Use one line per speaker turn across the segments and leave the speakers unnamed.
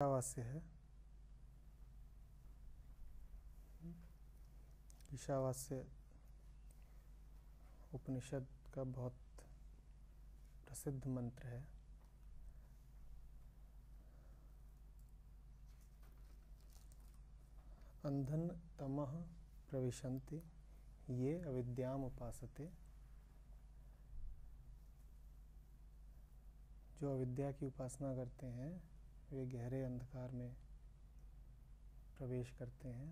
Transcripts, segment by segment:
ईशावास्य है ईशावास्य उपनिषद का बहुत प्रसिद्ध मंत्र है अंधन तमह प्रविशन्ति ये अविद्याम उपासते जो अविद्या की उपासना करते हैं वे गहरे अंधकार में प्रवेश करते हैं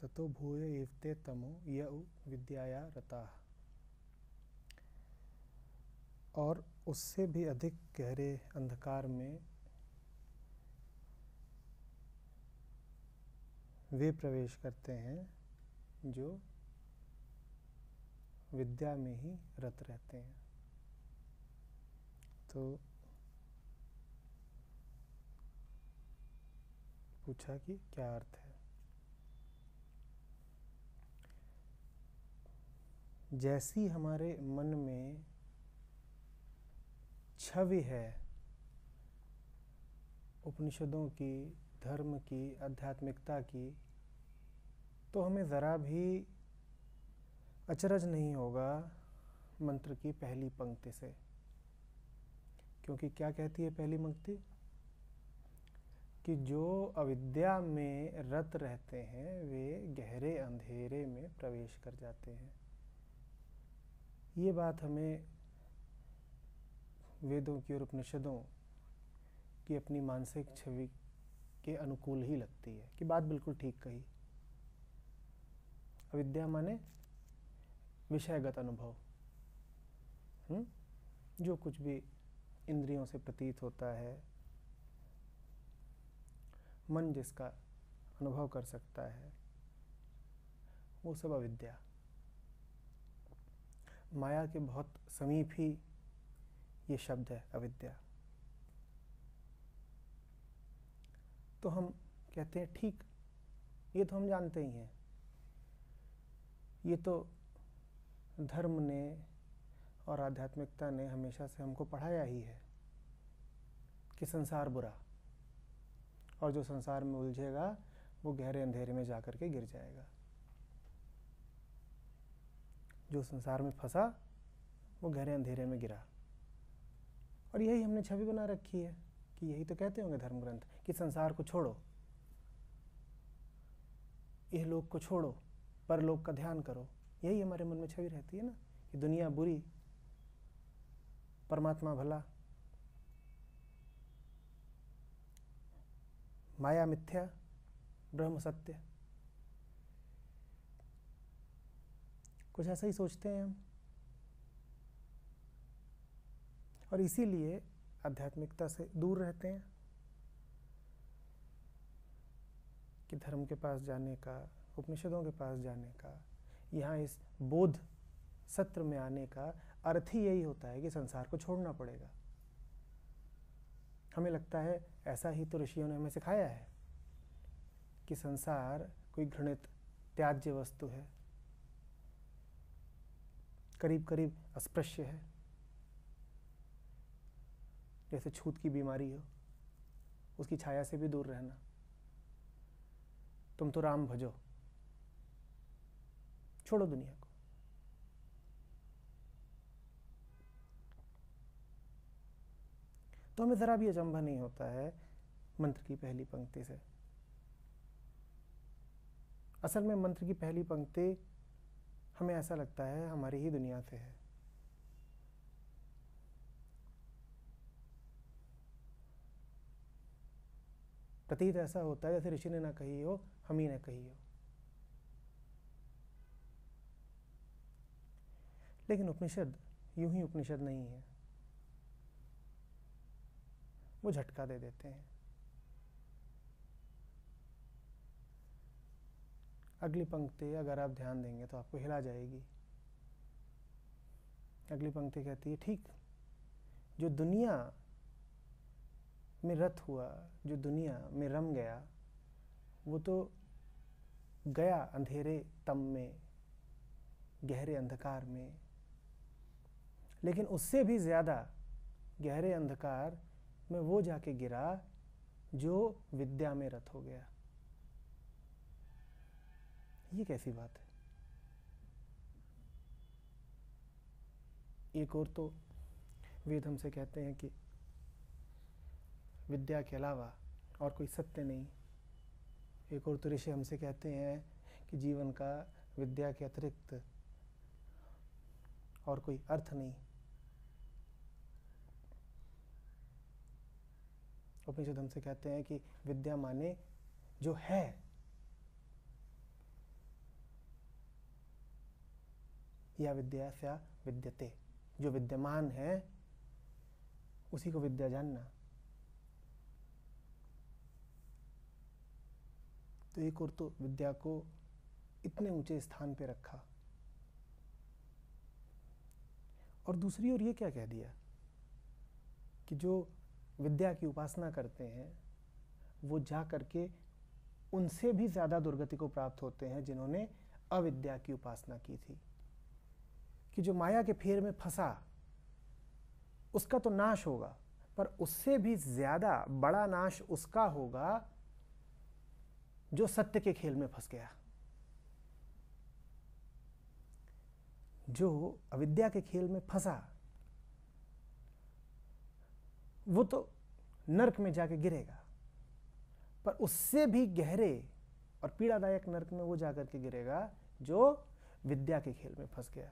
ततो भूय एवते तमो य विद्याया रता और उससे भी अधिक गहरे अंधकार में वे प्रवेश करते हैं जो विद्या में ही रत रहते हैं तो पूछा कि क्या अर्थ है जैसी हमारे मन में छवि है उपनिषदों की धर्म की आध्यात्मिकता की तो हमें ज़रा भी अचरज नहीं होगा मंत्र की पहली पंक्ति से क्योंकि क्या कहती है पहली पंक्ति कि जो अविद्या में रत रहते हैं वे गहरे अंधेरे में प्रवेश कर जाते हैं ये बात हमें वेदों की और उपनिषदों की अपनी मानसिक छवि के अनुकूल ही लगती है कि बात बिल्कुल ठीक कही अविद्या माने विषयगत अनुभव हुँ? हम्म? जो कुछ भी इंद्रियों से प्रतीत होता है मन जिसका अनुभव कर सकता है वो सब अविद्या माया के बहुत समीप ही ये शब्द है अविद्या तो हम कहते हैं ठीक ये तो हम जानते ही हैं ये तो धर्म ने और आध्यात्मिकता ने हमेशा से हमको पढ़ाया ही है कि संसार बुरा और जो संसार में उलझेगा वो गहरे अंधेरे में जा कर के गिर जाएगा जो संसार में फंसा वो गहरे अंधेरे में गिरा और यही हमने छवि बना रखी है कि यही तो कहते होंगे धर्म ग्रंथ कि संसार को छोड़ो यह लोग को छोड़ो पर लोग का ध्यान करो यही हमारे मन में छवि रहती है ना कि दुनिया बुरी परमात्मा भला माया मिथ्या ब्रह्म सत्य कुछ ऐसा ही सोचते हैं हम और इसीलिए आध्यात्मिकता से दूर रहते हैं कि धर्म के पास जाने का उपनिषदों के पास जाने का यहाँ इस बोध सत्र में आने का अर्थ ही यही होता है कि संसार को छोड़ना पड़ेगा हमें लगता है ऐसा ही तो ऋषियों ने हमें सिखाया है कि संसार कोई घृणित त्याज्य वस्तु है करीब करीब अस्पृश्य है जैसे छूत की बीमारी हो उसकी छाया से भी दूर रहना तुम तो राम भजो छोड़ो दुनिया को तो हमें ज़रा भी अचंभा नहीं होता है मंत्र की पहली पंक्ति से असल में मंत्र की पहली पंक्ति हमें ऐसा लगता है हमारी ही दुनिया से है प्रतीत ऐसा होता है जैसे ऋषि ने ना कही हो हम ही ना कही हो लेकिन उपनिषद यूं ही उपनिषद नहीं है वो झटका दे देते हैं अगली पंक्ति अगर आप ध्यान देंगे तो आपको हिला जाएगी अगली पंक्ति कहती है ठीक जो दुनिया में रत हुआ जो दुनिया में रम गया वो तो गया अंधेरे तम में गहरे अंधकार में लेकिन उससे भी ज़्यादा गहरे अंधकार में वो जाके गिरा जो विद्या में रथ हो गया ये कैसी बात है एक और तो वेद हमसे कहते हैं कि विद्या के अलावा और कोई सत्य नहीं एक और तो ऋषि हमसे कहते हैं कि जीवन का विद्या के अतिरिक्त और कोई अर्थ नहीं उपनिषद हमसे कहते हैं कि विद्या माने जो है या विद्या से विद्यते जो विद्यमान है उसी को विद्या जानना तो एक और तो विद्या को इतने ऊंचे स्थान पे रखा और दूसरी ओर ये क्या कह दिया कि जो विद्या की उपासना करते हैं वो जा करके उनसे भी ज़्यादा दुर्गति को प्राप्त होते हैं जिन्होंने अविद्या की उपासना की थी कि जो माया के फेर में फंसा उसका तो नाश होगा पर उससे भी ज़्यादा बड़ा नाश उसका होगा जो सत्य के खेल में फंस गया जो अविद्या के खेल में फंसा वो तो नरक में जाके गिरेगा पर उससे भी गहरे और पीड़ादायक नरक में वो जाकर के गिरेगा जो विद्या के खेल में फंस गया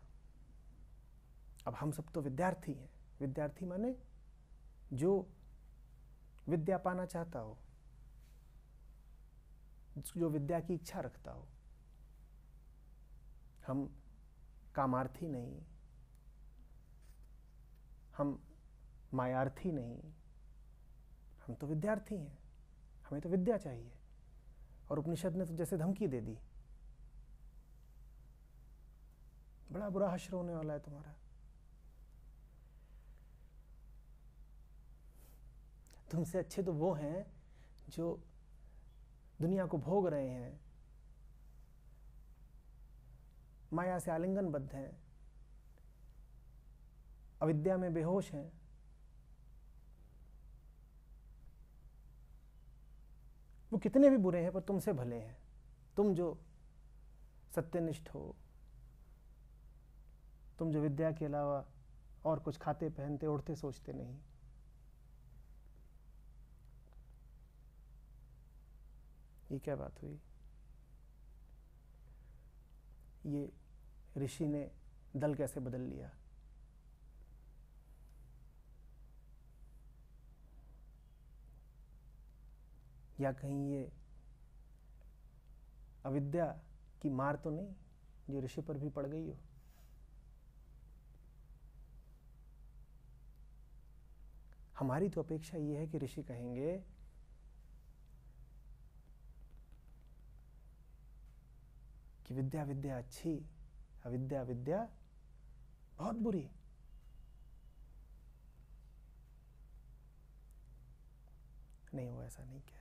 अब हम सब तो विद्यार्थी हैं विद्यार्थी माने जो विद्या पाना चाहता हो जो विद्या की इच्छा रखता हो हम कामार्थी नहीं हम मायार्थी नहीं हम तो विद्यार्थी हैं हमें तो विद्या चाहिए और उपनिषद ने तो जैसे धमकी दे दी बड़ा बुरा हश्र होने वाला है तुम्हारा तुमसे अच्छे तो वो हैं जो दुनिया को भोग रहे हैं माया से आलिंगनबद्ध हैं अविद्या में बेहोश हैं वो कितने भी बुरे हैं पर तुमसे भले हैं तुम जो सत्यनिष्ठ हो तुम जो विद्या के अलावा और कुछ खाते पहनते उड़ते सोचते नहीं ये क्या बात हुई ये ऋषि ने दल कैसे बदल लिया या कहीं ये अविद्या की मार तो नहीं जो ऋषि पर भी पड़ गई हो हमारी तो अपेक्षा ये है कि ऋषि कहेंगे कि विद्या विद्या अच्छी अविद्या विद्या बहुत बुरी नहीं वो ऐसा नहीं कह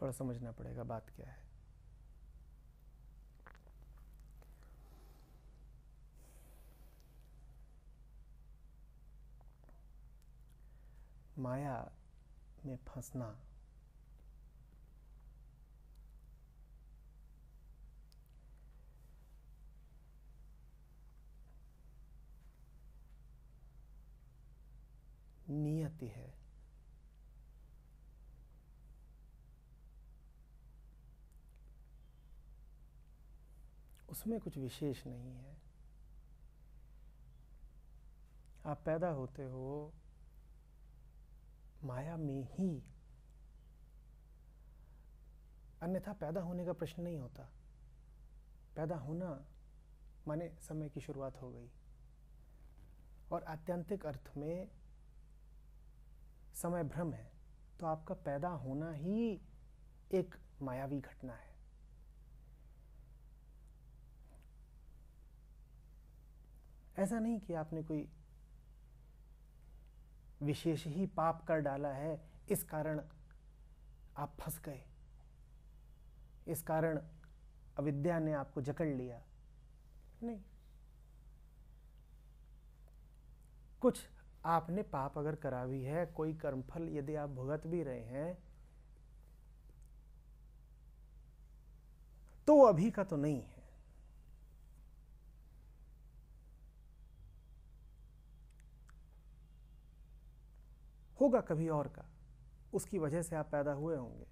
थोड़ा समझना पड़ेगा बात क्या है माया में फंसना नियति है उसमें कुछ विशेष नहीं है आप पैदा होते हो माया में ही अन्यथा पैदा होने का प्रश्न नहीं होता पैदा होना माने समय की शुरुआत हो गई और आत्यंतिक अर्थ में समय भ्रम है तो आपका पैदा होना ही एक मायावी घटना है ऐसा नहीं कि आपने कोई विशेष ही पाप कर डाला है इस कारण आप फंस गए इस कारण अविद्या ने आपको जकड़ लिया नहीं कुछ आपने पाप अगर करा भी है कोई कर्मफल यदि आप भुगत भी रहे हैं तो अभी का तो नहीं है होगा कभी और का उसकी वजह से आप पैदा हुए होंगे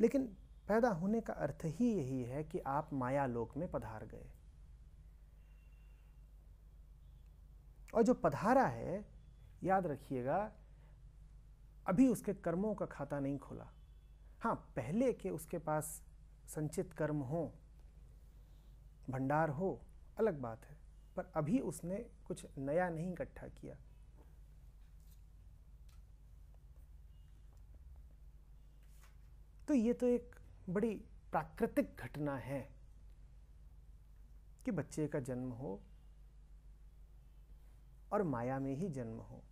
लेकिन पैदा होने का अर्थ ही यही है कि आप माया लोक में पधार गए और जो पधारा है याद रखिएगा अभी उसके कर्मों का खाता नहीं खुला हाँ पहले के उसके पास संचित कर्म हो भंडार हो अलग बात है पर अभी उसने कुछ नया नहीं इकट्ठा किया तो ये तो एक बड़ी प्राकृतिक घटना है कि बच्चे का जन्म हो और माया में ही जन्म हो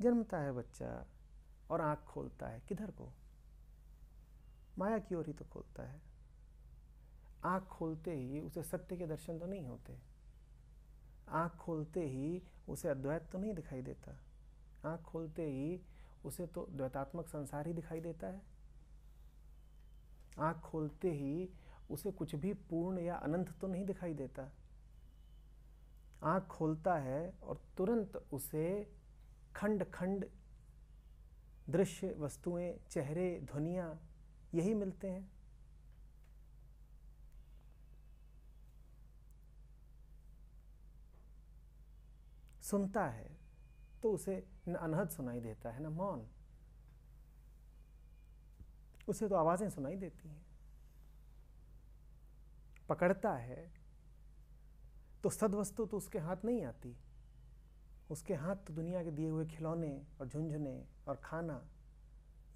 जन्मता है बच्चा और आँख खोलता है किधर को माया की ओर ही तो खोलता है आँख खोलते ही उसे सत्य के दर्शन तो नहीं होते आँख खोलते ही उसे अद्वैत तो नहीं दिखाई देता आँख खोलते ही उसे तो द्वैतात्मक संसार ही दिखाई देता है आंख खोलते ही उसे कुछ भी पूर्ण या अनंत तो नहीं दिखाई देता आंख खोलता है और तुरंत उसे खंड खंड दृश्य वस्तुएं चेहरे ध्वनिया यही मिलते हैं सुनता है तो उसे न अनहद सुनाई देता है ना मौन उसे तो आवाज़ें सुनाई देती हैं पकड़ता है तो सदवस्तु तो उसके हाथ नहीं आती उसके हाथ तो दुनिया के दिए हुए खिलौने और झुंझुने और खाना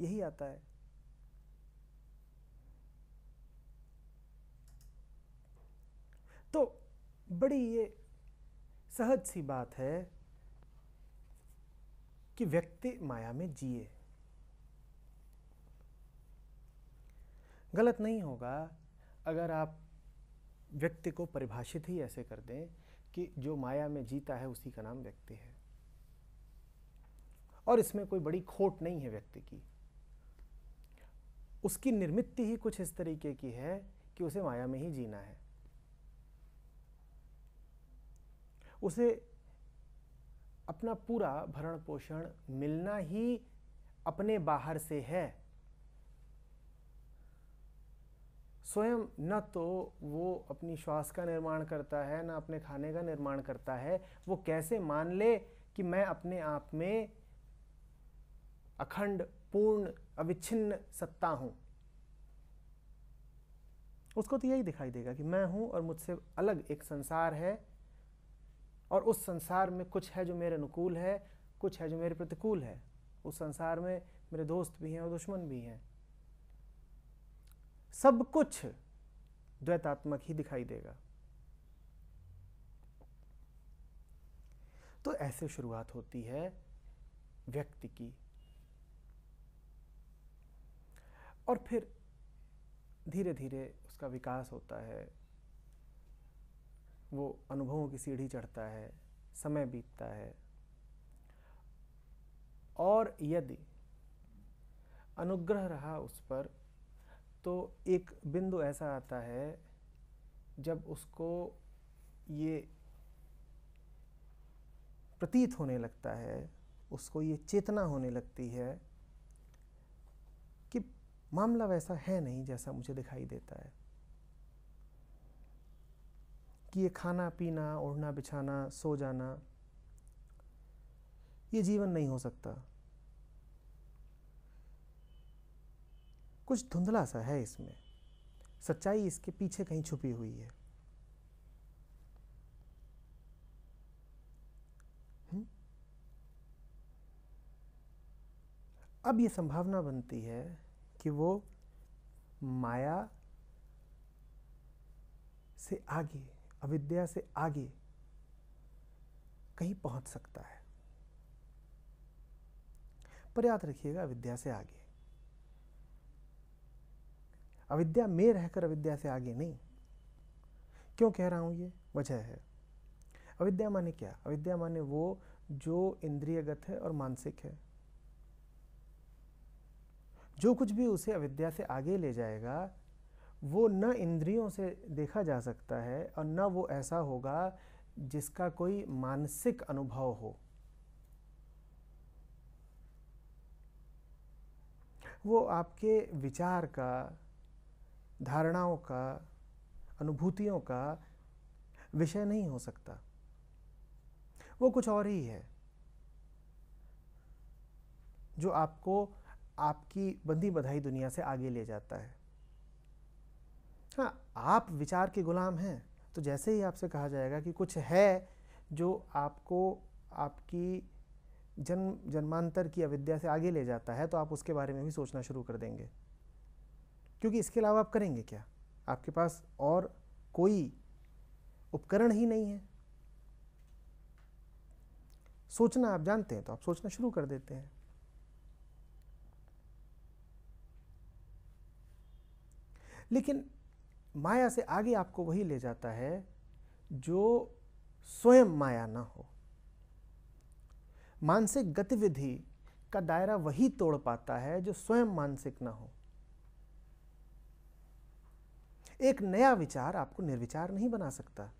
यही आता है तो बड़ी ये सहज सी बात है कि व्यक्ति माया में जिए गलत नहीं होगा अगर आप व्यक्ति को परिभाषित ही ऐसे कर दें कि जो माया में जीता है उसी का नाम व्यक्ति है और इसमें कोई बड़ी खोट नहीं है व्यक्ति की उसकी निर्मित ही कुछ इस तरीके की है कि उसे माया में ही जीना है उसे अपना पूरा भरण पोषण मिलना ही अपने बाहर से है स्वयं न तो वो अपनी श्वास का निर्माण करता है ना अपने खाने का निर्माण करता है वो कैसे मान ले कि मैं अपने आप में अखंड पूर्ण अविच्छिन्न सत्ता हूं उसको तो यही दिखाई देगा कि मैं हूं और मुझसे अलग एक संसार है और उस संसार में कुछ है जो मेरे अनुकूल है कुछ है जो मेरे प्रतिकूल है उस संसार में मेरे दोस्त भी हैं और दुश्मन भी हैं सब कुछ द्वैतात्मक ही दिखाई देगा तो ऐसे शुरुआत होती है व्यक्ति की और फिर धीरे धीरे उसका विकास होता है वो अनुभवों की सीढ़ी चढ़ता है समय बीतता है और यदि अनुग्रह रहा उस पर तो एक बिंदु ऐसा आता है जब उसको ये प्रतीत होने लगता है उसको ये चेतना होने लगती है कि मामला वैसा है नहीं जैसा मुझे दिखाई देता है कि ये खाना पीना ओढ़ना बिछाना सो जाना ये जीवन नहीं हो सकता कुछ धुंधला सा है इसमें सच्चाई इसके पीछे कहीं छुपी हुई है हम्म? अब ये संभावना बनती है कि वो माया से आगे अविद्या से आगे कहीं पहुंच सकता है पर याद रखिएगा अविद्या से आगे अविद्या में रहकर अविद्या से आगे नहीं क्यों कह रहा हूं ये वजह है अविद्या माने क्या अविद्या माने वो जो इंद्रियगत है और मानसिक है जो कुछ भी उसे अविद्या से आगे ले जाएगा वो न इंद्रियों से देखा जा सकता है और न वो ऐसा होगा जिसका कोई मानसिक अनुभव हो वो आपके विचार का धारणाओं का अनुभूतियों का विषय नहीं हो सकता वो कुछ और ही है जो आपको आपकी बंदी बधाई दुनिया से आगे ले जाता है हाँ आप विचार के ग़ुलाम हैं तो जैसे ही आपसे कहा जाएगा कि कुछ है जो आपको आपकी जन्म जन्मांतर की अविद्या से आगे ले जाता है तो आप उसके बारे में भी सोचना शुरू कर देंगे क्योंकि इसके अलावा आप करेंगे क्या आपके पास और कोई उपकरण ही नहीं है सोचना आप जानते हैं तो आप सोचना शुरू कर देते हैं लेकिन माया से आगे आपको वही ले जाता है जो स्वयं माया ना हो मानसिक गतिविधि का दायरा वही तोड़ पाता है जो स्वयं मानसिक ना हो एक नया विचार आपको निर्विचार नहीं बना सकता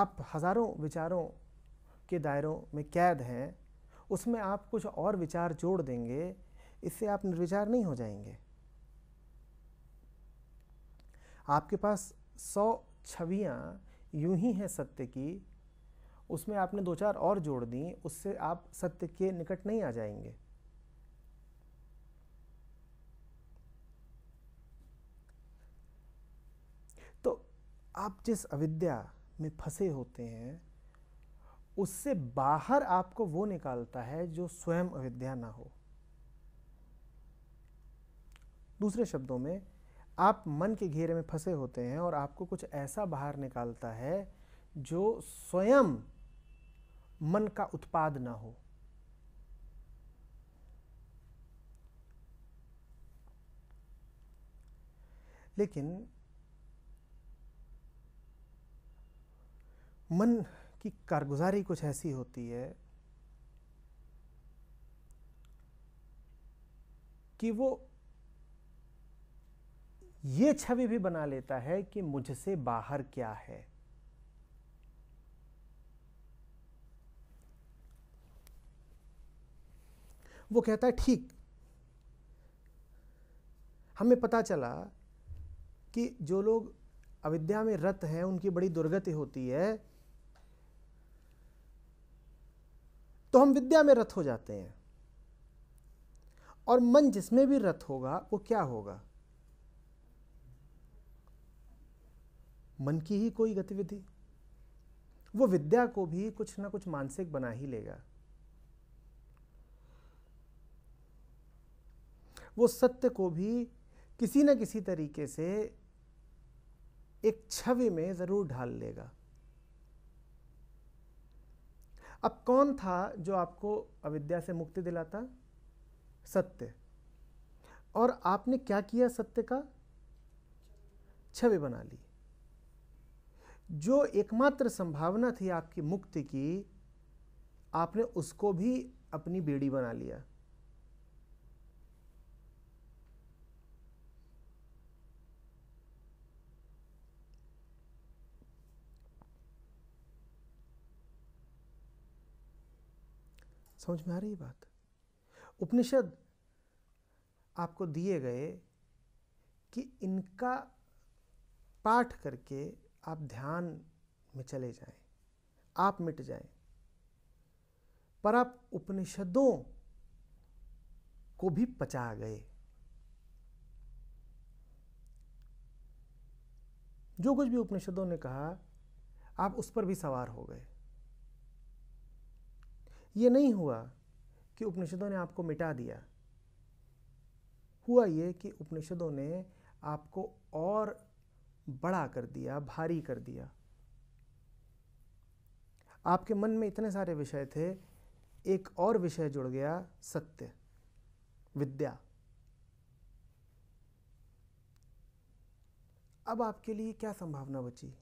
आप हजारों विचारों के दायरों में कैद हैं उसमें आप कुछ और विचार जोड़ देंगे इससे आप निर्विचार नहीं हो जाएंगे आपके पास सौ छवियाँ यूं ही हैं सत्य की उसमें आपने दो चार और जोड़ दी उससे आप सत्य के निकट नहीं आ जाएंगे तो आप जिस अविद्या में फंसे होते हैं उससे बाहर आपको वो निकालता है जो स्वयं अविद्या ना हो दूसरे शब्दों में आप मन के घेरे में फंसे होते हैं और आपको कुछ ऐसा बाहर निकालता है जो स्वयं मन का उत्पाद ना हो लेकिन मन की कारगुजारी कुछ ऐसी होती है कि वो ये छवि भी बना लेता है कि मुझसे बाहर क्या है वो कहता है ठीक हमें पता चला कि जो लोग अविद्या में रत हैं उनकी बड़ी दुर्गति होती है तो हम विद्या में रत हो जाते हैं और मन जिसमें भी रत होगा वो क्या होगा मन की ही कोई गतिविधि वो विद्या को भी कुछ ना कुछ मानसिक बना ही लेगा वो सत्य को भी किसी ना किसी तरीके से एक छवि में ज़रूर ढाल लेगा अब कौन था जो आपको अविद्या से मुक्ति दिलाता सत्य और आपने क्या किया सत्य का छवि बना ली जो एकमात्र संभावना थी आपकी मुक्ति की आपने उसको भी अपनी बेड़ी बना लिया समझ में आ रही बात उपनिषद आपको दिए गए कि इनका पाठ करके आप ध्यान में चले जाएं, आप मिट जाएं, पर आप उपनिषदों को भी पचा गए जो कुछ भी उपनिषदों ने कहा आप उस पर भी सवार हो गए ये नहीं हुआ कि उपनिषदों ने आपको मिटा दिया हुआ ये कि उपनिषदों ने आपको और बड़ा कर दिया भारी कर दिया आपके मन में इतने सारे विषय थे एक और विषय जुड़ गया सत्य विद्या अब आपके लिए क्या संभावना बची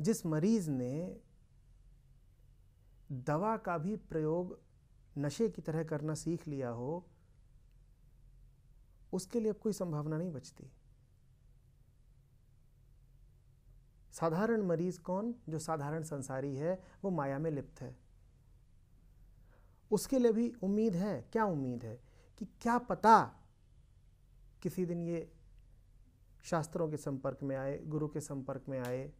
जिस मरीज ने दवा का भी प्रयोग नशे की तरह करना सीख लिया हो उसके लिए अब कोई संभावना नहीं बचती साधारण मरीज कौन जो साधारण संसारी है वो माया में लिप्त है उसके लिए भी उम्मीद है क्या उम्मीद है कि क्या पता किसी दिन ये शास्त्रों के संपर्क में आए गुरु के संपर्क में आए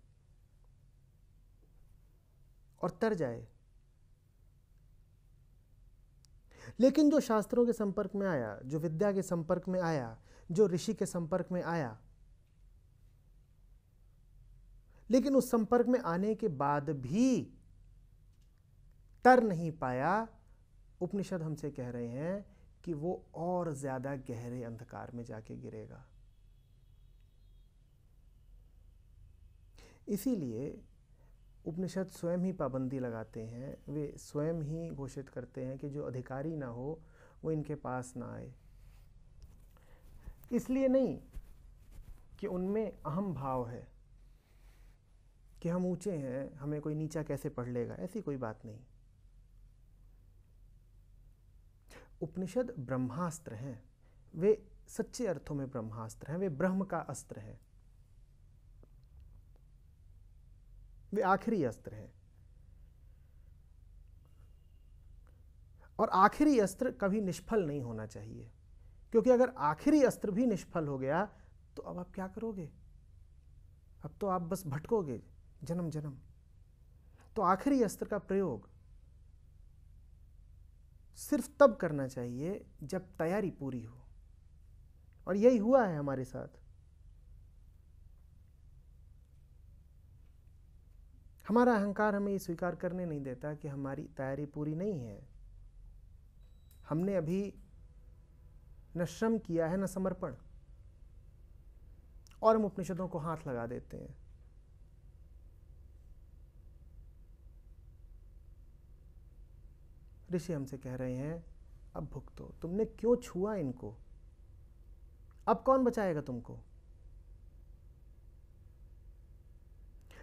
और तर जाए लेकिन जो शास्त्रों के संपर्क में आया जो विद्या के संपर्क में आया जो ऋषि के संपर्क में आया लेकिन उस संपर्क में आने के बाद भी तर नहीं पाया उपनिषद हमसे कह रहे हैं कि वो और ज्यादा गहरे अंधकार में जाके गिरेगा इसीलिए उपनिषद स्वयं ही पाबंदी लगाते हैं वे स्वयं ही घोषित करते हैं कि जो अधिकारी ना हो वो इनके पास ना आए इसलिए नहीं कि उनमें अहम भाव है कि हम ऊंचे हैं हमें कोई नीचा कैसे पढ़ लेगा ऐसी कोई बात नहीं उपनिषद ब्रह्मास्त्र हैं वे सच्चे अर्थों में ब्रह्मास्त्र हैं वे ब्रह्म का अस्त्र हैं वे आखिरी अस्त्र हैं और आखिरी अस्त्र कभी निष्फल नहीं होना चाहिए क्योंकि अगर आखिरी अस्त्र भी निष्फल हो गया तो अब आप क्या करोगे अब तो आप बस भटकोगे जन्म जन्म तो आखिरी अस्त्र का प्रयोग सिर्फ तब करना चाहिए जब तैयारी पूरी हो और यही हुआ है हमारे साथ हमारा अहंकार हमें ये स्वीकार करने नहीं देता कि हमारी तैयारी पूरी नहीं है हमने अभी न श्रम किया है न समर्पण और हम उपनिषदों को हाथ लगा देते हैं ऋषि हमसे कह रहे हैं अब भुगतो तुमने क्यों छुआ इनको अब कौन बचाएगा तुमको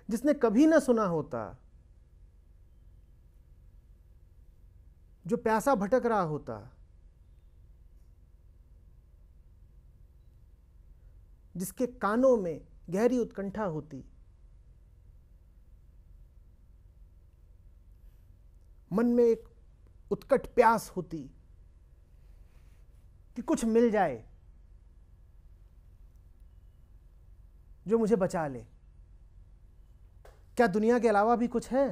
जिसने कभी ना सुना होता जो प्यासा भटक रहा होता जिसके कानों में गहरी उत्कंठा होती मन में एक उत्कट प्यास होती कि कुछ मिल जाए जो मुझे बचा ले क्या दुनिया के अलावा भी कुछ है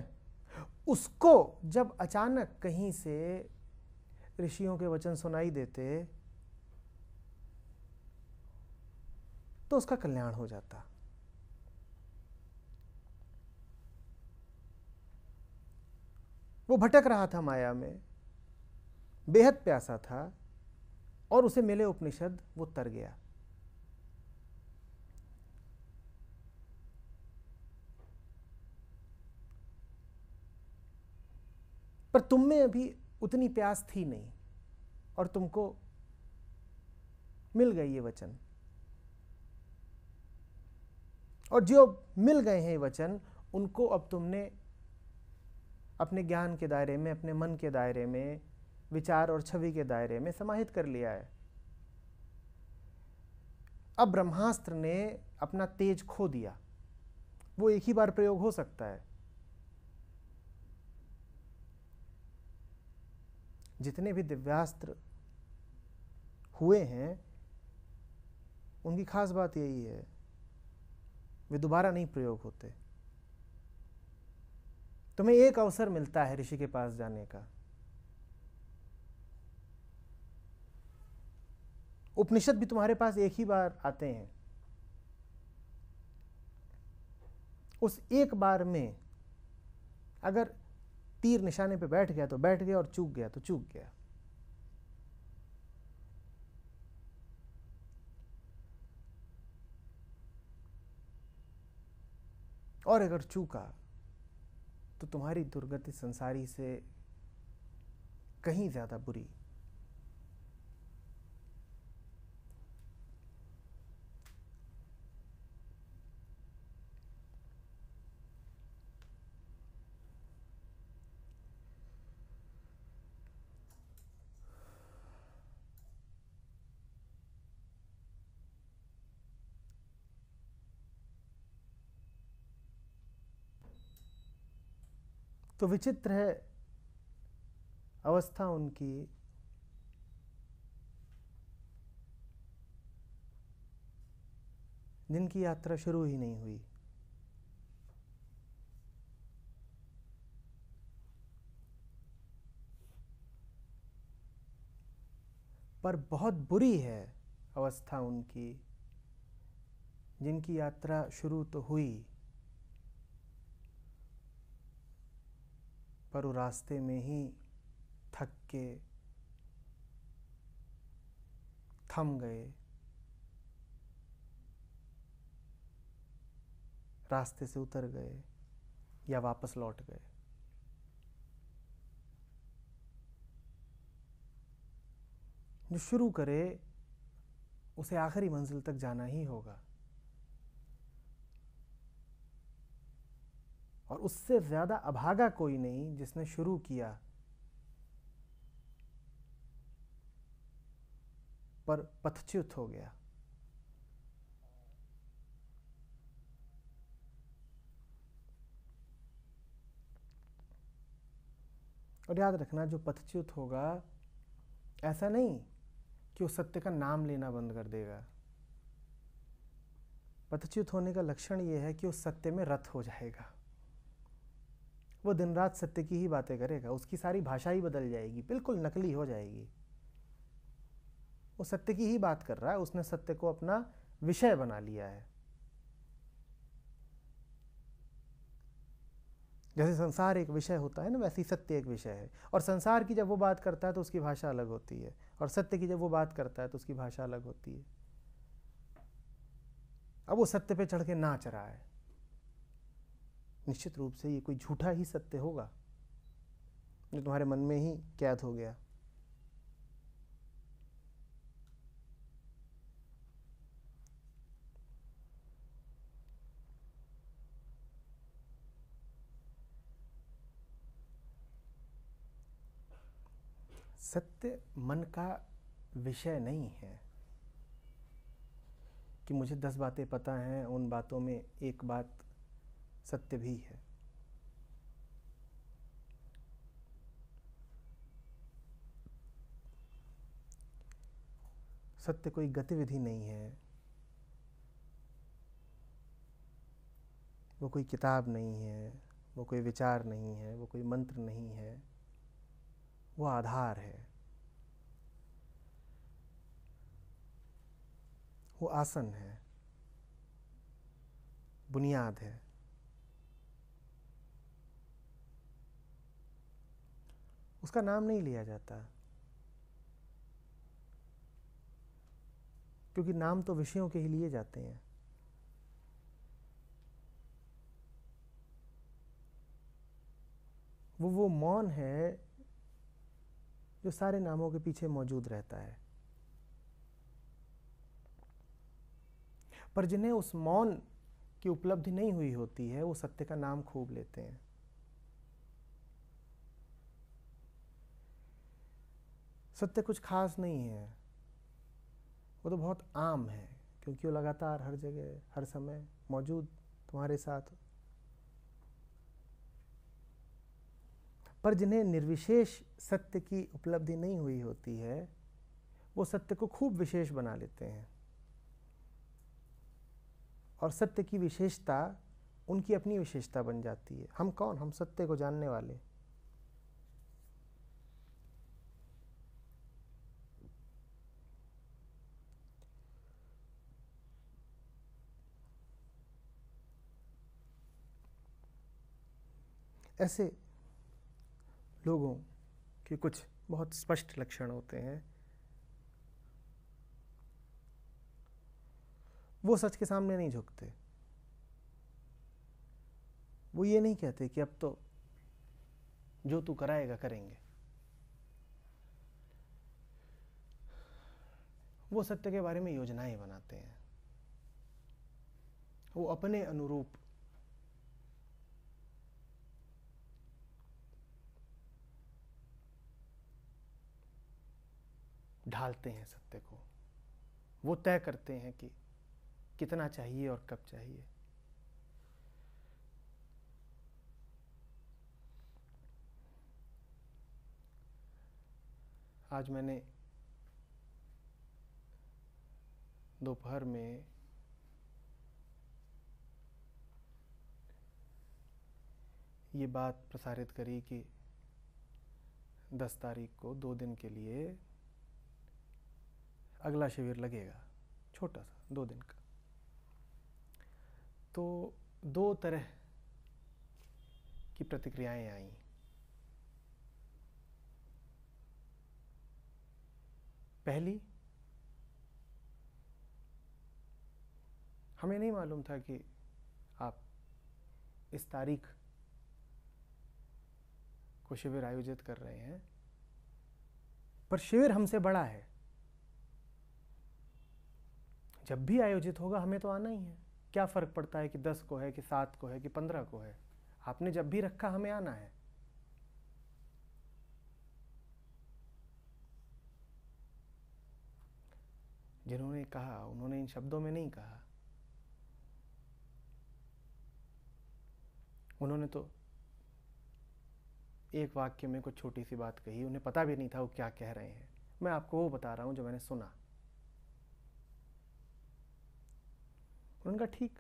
उसको जब अचानक कहीं से ऋषियों के वचन सुनाई देते तो उसका कल्याण हो जाता वो भटक रहा था माया में बेहद प्यासा था और उसे मिले उपनिषद वो तर गया पर तुम में अभी उतनी प्यास थी नहीं और तुमको मिल गई ये वचन और जो मिल गए हैं ये वचन उनको अब तुमने अपने ज्ञान के दायरे में अपने मन के दायरे में विचार और छवि के दायरे में समाहित कर लिया है अब ब्रह्मास्त्र ने अपना तेज खो दिया वो एक ही बार प्रयोग हो सकता है जितने भी दिव्यास्त्र हुए हैं उनकी खास बात यही है वे दोबारा नहीं प्रयोग होते तुम्हें एक अवसर मिलता है ऋषि के पास जाने का उपनिषद भी तुम्हारे पास एक ही बार आते हैं उस एक बार में अगर तीर निशाने पे बैठ गया तो बैठ गया और चूक गया तो चूक गया और अगर चूका तो तुम्हारी दुर्गति संसारी से कहीं ज़्यादा बुरी तो विचित्र है अवस्था उनकी जिनकी यात्रा शुरू ही नहीं हुई पर बहुत बुरी है अवस्था उनकी जिनकी यात्रा शुरू तो हुई पर वो रास्ते में ही थक के थम गए रास्ते से उतर गए या वापस लौट गए जो शुरू करे उसे आखिरी मंजिल तक जाना ही होगा और उससे ज़्यादा अभागा कोई नहीं जिसने शुरू किया पर पथच्युत हो गया और याद रखना जो पथच्युत होगा ऐसा नहीं कि वो सत्य का नाम लेना बंद कर देगा पथच्युत होने का लक्षण यह है कि वो सत्य में रत हो जाएगा वो दिन रात सत्य की ही बातें करेगा उसकी सारी भाषा ही बदल जाएगी बिल्कुल नकली हो जाएगी वो सत्य की ही बात कर रहा है उसने सत्य को अपना विषय बना लिया है जैसे संसार एक विषय होता है ना वैसे ही सत्य एक विषय है और संसार की जब वो बात करता है तो उसकी भाषा अलग होती है और सत्य की जब वो बात करता है तो उसकी भाषा अलग होती है अब वो सत्य पे चढ़ के नाच रहा है निश्चित रूप से ये कोई झूठा ही सत्य होगा जो तुम्हारे मन में ही कैद हो गया सत्य मन का विषय नहीं है कि मुझे दस बातें पता हैं उन बातों में एक बात सत्य भी है सत्य कोई गतिविधि नहीं है वो कोई किताब नहीं है वो कोई विचार नहीं है वो कोई मंत्र नहीं है वो आधार है वो आसन है बुनियाद है उसका नाम नहीं लिया जाता क्योंकि नाम तो विषयों के ही लिए जाते हैं वो वो मौन है जो सारे नामों के पीछे मौजूद रहता है पर जिन्हें उस मौन की उपलब्धि नहीं हुई होती है वो सत्य का नाम खूब लेते हैं सत्य कुछ खास नहीं है वो तो बहुत आम है क्योंकि वो लगातार हर जगह हर समय मौजूद तुम्हारे साथ पर जिन्हें निर्विशेष सत्य की उपलब्धि नहीं हुई होती है वो सत्य को खूब विशेष बना लेते हैं और सत्य की विशेषता उनकी अपनी विशेषता बन जाती है हम कौन हम सत्य को जानने वाले ऐसे लोगों के कुछ बहुत स्पष्ट लक्षण होते हैं वो सच के सामने नहीं झुकते वो ये नहीं कहते कि अब तो जो तू कराएगा करेंगे वो सत्य के बारे में योजनाएं बनाते हैं वो अपने अनुरूप ढालते हैं सत्य को वो तय करते हैं कि कितना चाहिए और कब चाहिए आज मैंने दोपहर में ये बात प्रसारित करी कि 10 तारीख को दो दिन के लिए अगला शिविर लगेगा छोटा सा दो दिन का तो दो तरह की प्रतिक्रियाएं आई पहली हमें नहीं मालूम था कि आप इस तारीख को शिविर आयोजित कर रहे हैं पर शिविर हमसे बड़ा है जब भी आयोजित होगा हमें तो आना ही है क्या फ़र्क पड़ता है कि दस को है कि सात को है कि पंद्रह को है आपने जब भी रखा हमें आना है जिन्होंने कहा उन्होंने इन शब्दों में नहीं कहा उन्होंने तो एक वाक्य में कुछ छोटी सी बात कही उन्हें पता भी नहीं था वो क्या कह रहे हैं मैं आपको वो बता रहा हूं जो मैंने सुना कहा ठीक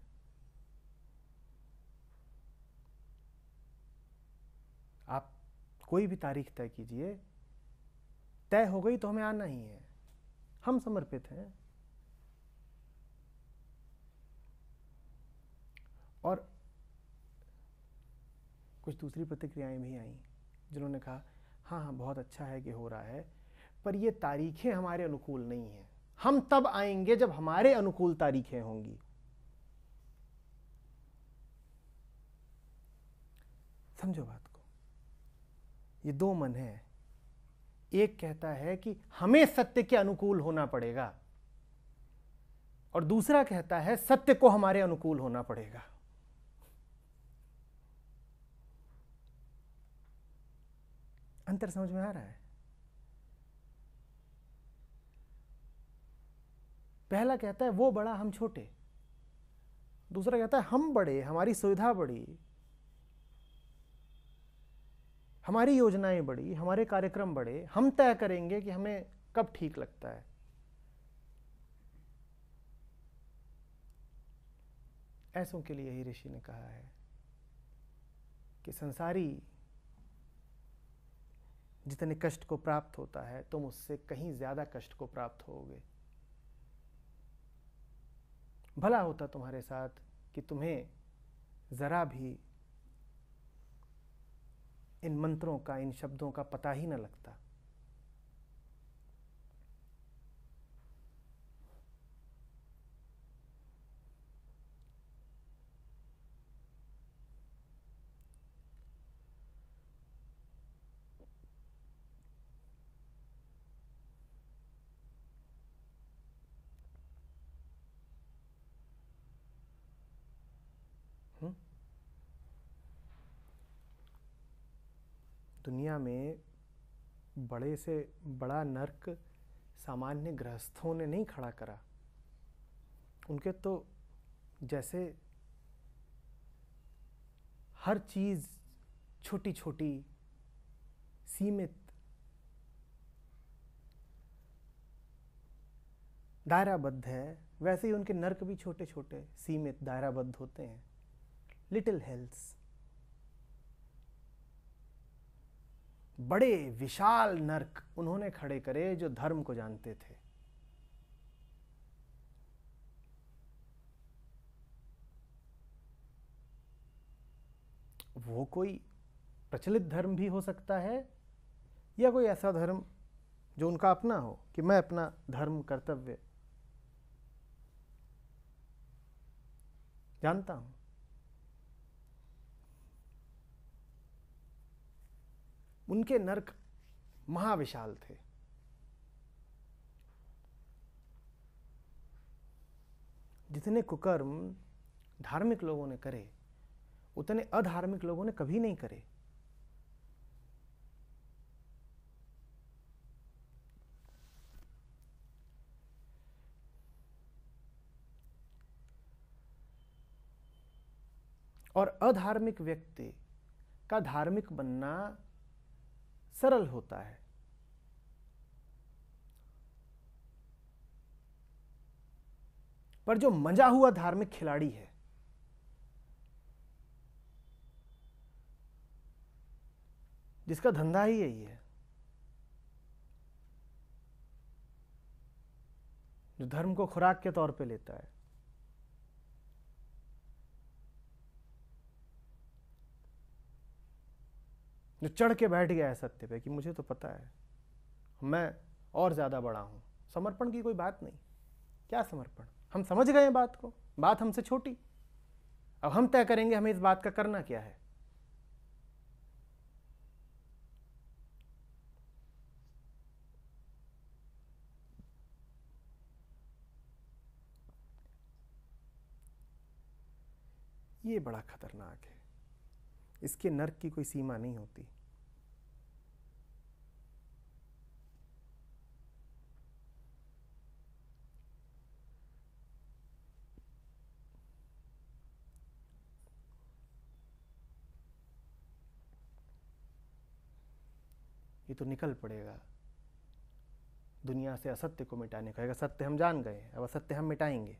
आप कोई भी तारीख तय कीजिए तय हो गई तो हमें आना ही है हम समर्पित हैं और कुछ दूसरी प्रतिक्रियाएं भी आई जिन्होंने कहा हाँ हाँ बहुत अच्छा है कि हो रहा है पर ये तारीखें हमारे अनुकूल नहीं हैं हम तब आएंगे जब हमारे अनुकूल तारीखें होंगी समझो बात को ये दो मन है एक कहता है कि हमें सत्य के अनुकूल होना पड़ेगा और दूसरा कहता है सत्य को हमारे अनुकूल होना पड़ेगा अंतर समझ में आ रहा है पहला कहता है वो बड़ा हम छोटे दूसरा कहता है हम बड़े हमारी सुविधा बड़ी हमारी योजनाएं बड़ी हमारे कार्यक्रम बड़े हम तय करेंगे कि हमें कब ठीक लगता है ऐसों के लिए ही ऋषि ने कहा है कि संसारी जितने कष्ट को प्राप्त होता है तुम उससे कहीं ज्यादा कष्ट को प्राप्त होगे भला होता तुम्हारे साथ कि तुम्हें जरा भी इन मंत्रों का इन शब्दों का पता ही न लगता दुनिया में बड़े से बड़ा नर्क सामान्य गृहस्थों ने नहीं खड़ा करा उनके तो जैसे हर चीज़ छोटी छोटी सीमित दायराबद्ध है वैसे ही उनके नर्क भी छोटे छोटे सीमित दायराबद्ध होते हैं लिटिल हेल्थ्स बड़े विशाल नरक उन्होंने खड़े करे जो धर्म को जानते थे वो कोई प्रचलित धर्म भी हो सकता है या कोई ऐसा धर्म जो उनका अपना हो कि मैं अपना धर्म कर्तव्य जानता हूं उनके नरक महाविशाल थे जितने कुकर्म धार्मिक लोगों ने करे उतने अधार्मिक लोगों ने कभी नहीं करे और अधार्मिक व्यक्ति का धार्मिक बनना सरल होता है पर जो मजा हुआ धार्मिक खिलाड़ी है जिसका धंधा ही यही है जो धर्म को खुराक के तौर पे लेता है जो चढ़ के बैठ गया है सत्य पे कि मुझे तो पता है मैं और ज़्यादा बड़ा हूँ समर्पण की कोई बात नहीं क्या समर्पण हम समझ गए बात को बात हमसे छोटी अब हम तय करेंगे हमें इस बात का करना क्या है ये बड़ा खतरनाक है इसके नर्क की कोई सीमा नहीं होती ये तो निकल पड़ेगा दुनिया से असत्य को मिटाने कहेगा सत्य हम जान गए अब असत्य हम मिटाएंगे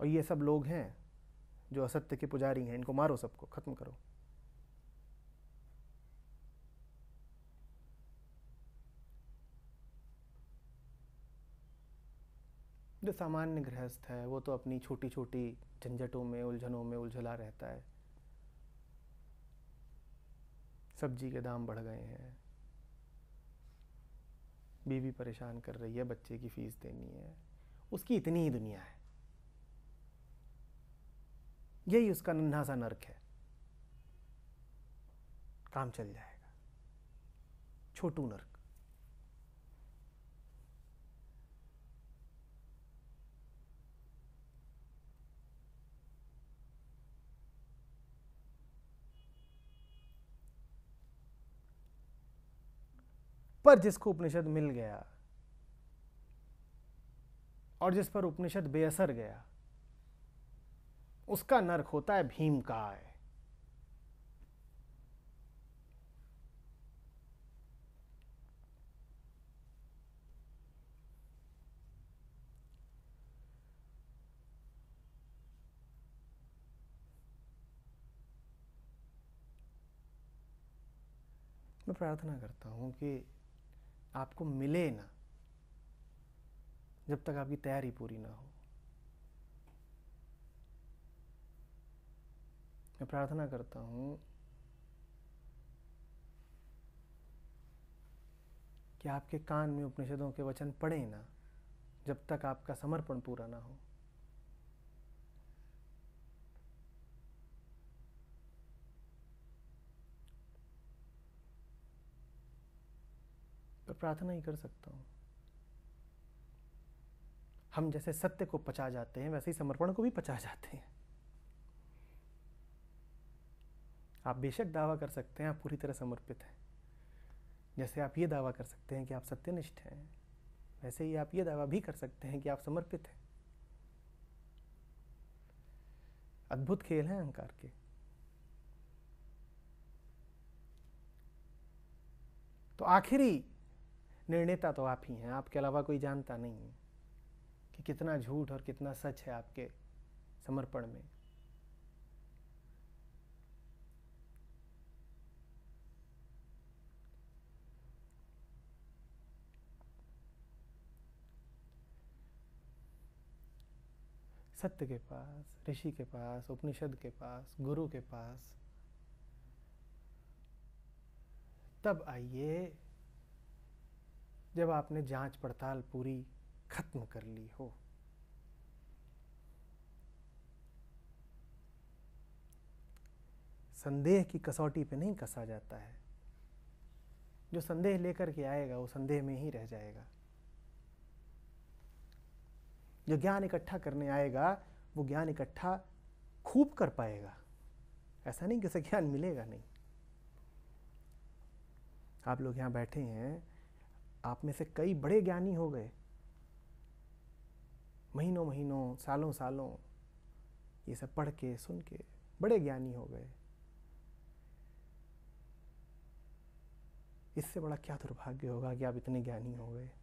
और ये सब लोग हैं जो असत्य के पुजारी हैं इनको मारो सबको ख़त्म करो जो सामान्य गृहस्थ है वो तो अपनी छोटी छोटी झंझटों में उलझनों में उलझला रहता है सब्जी के दाम बढ़ गए हैं बीवी परेशान कर रही है बच्चे की फीस देनी है उसकी इतनी ही दुनिया है यही उसका नन्हा सा नर्क है काम चल जाएगा छोटू नर्क पर जिसको उपनिषद मिल गया और जिस पर उपनिषद बेअसर गया उसका नरक होता है भीम का है मैं प्रार्थना करता हूं कि आपको मिले ना जब तक आपकी तैयारी पूरी ना हो मैं प्रार्थना करता हूँ कि आपके कान में उपनिषदों के वचन पड़े ना जब तक आपका समर्पण पूरा ना हो तो प्रार्थना ही कर सकता हूं हम जैसे सत्य को पचा जाते हैं वैसे ही समर्पण को भी पचा जाते हैं आप बेशक दावा कर सकते हैं आप पूरी तरह समर्पित हैं जैसे आप ये दावा कर सकते हैं कि आप सत्यनिष्ठ हैं वैसे ही आप ये दावा भी कर सकते हैं कि आप समर्पित हैं अद्भुत खेल है अहंकार के तो आखिरी निर्णेता तो आप ही हैं आपके अलावा कोई जानता नहीं है कि कितना झूठ और कितना सच है आपके समर्पण में सत्य के पास ऋषि के पास उपनिषद के पास गुरु के पास तब आइए जब आपने जांच पड़ताल पूरी खत्म कर ली हो संदेह की कसौटी पे नहीं कसा जाता है जो संदेह लेकर के आएगा वो संदेह में ही रह जाएगा जो ज्ञान इकट्ठा करने आएगा वो ज्ञान इकट्ठा खूब कर पाएगा ऐसा नहीं कि उसे ज्ञान मिलेगा नहीं आप लोग यहाँ बैठे हैं आप में से कई बड़े ज्ञानी हो गए महीनों महीनों सालों सालों ये सब पढ़ के सुन के बड़े ज्ञानी हो गए इससे बड़ा क्या दुर्भाग्य होगा कि आप इतने ज्ञानी हो गए